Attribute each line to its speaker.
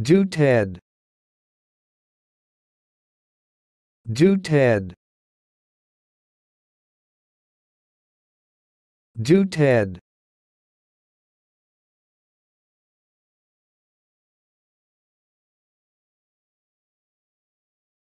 Speaker 1: Do Ted. Do Ted. Do Ted.